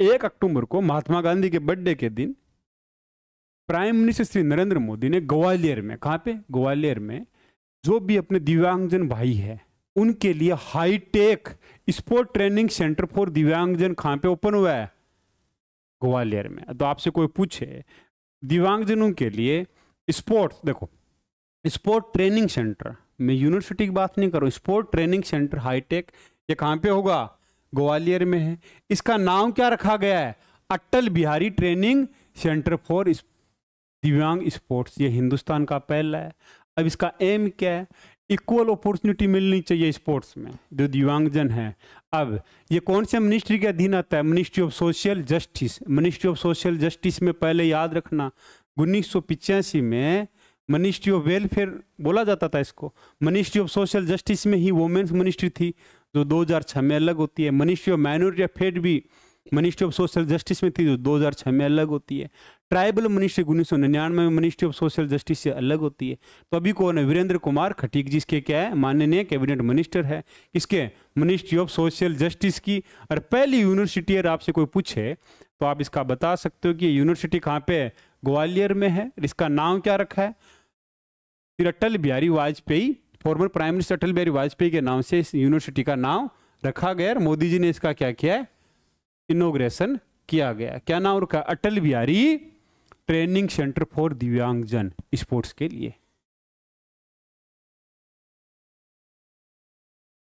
एक अक्टूबर को महात्मा गांधी के बर्थडे के दिन प्राइम मिनिस्टर श्री नरेंद्र मोदी ने ग्वालियर में कहाँ पे ग्वालियर में जो भी अपने दिव्यांगजन भाई है उनके लिए hitech sport training centre for Divyangjan कहाँ पे ओपन हुआ है ग्वालियर में तो आपसे कोई पूछे दिव्यांगजनों के लिए स्पोर्ट्स देखो स्पोर्ट ट्रेनिंग सेंटर मैं यूनिवर्सिटी की बात नहीं करूँ स्पोर्ट ट्रेनिंग सेंटर हाईटेक ये कहाँ पे होगा ग्वालियर में है इसका नाम क्या रखा गया है Atal Bihari training centre for Divyang sports ये हिंदुस्तान का पहला है अब इसका एम क्या है इक्वल अपॉर्चुनिटी मिलनी चाहिए स्पोर्ट्स में जो दिव्यांगजन है अब ये कौन से मिनिस्ट्री के अधीन आता है ministry of social justice ministry of social justice में पहले याद रखना उन्नीस में मिनिस्ट्री ऑफ वेलफेयर बोला जाता था इसको मिनिस्ट्री ऑफ सोशल जस्टिस में ही वोमेन्स मिनिस्ट्री थी जो 2006 में अलग होती है मिनिस्ट्री ऑफ माइनोरिटी अफेयर भी मिनिस्ट्री ऑफ सोशल जस्टिस में थी जो 2006 में अलग होती है ट्राइबल मिनिस्ट्री उन्नीस सौ निन्यानवे में मिनिस्ट्री ऑफ सोशल जस्टिस से अलग होती है तो अभी कौन है वीरेंद्र कुमार खटीक जिसके क्या है माननीय कैबिनेट मिनिस्टर है इसके मिनिस्ट्री ऑफ सोशल जस्टिस की और पहली यूनिवर्सिटी अगर आपसे कोई पूछे तो आप इसका बता सकते हो कि यूनिवर्सिटी कहाँ पे ग्वालियर में है इसका नाम क्या रखा है फिर Atal Bihari Vajpayee former prime minister Atal Bihari Vajpayee के नाम से इस यूनिवर्सिटी का नाम रखा गया और मोदी जी ने इसका क्या किया है इनोग्रेशन किया गया क्या नाम रखा Atal Bihari training centre for Divyangjan sports के लिए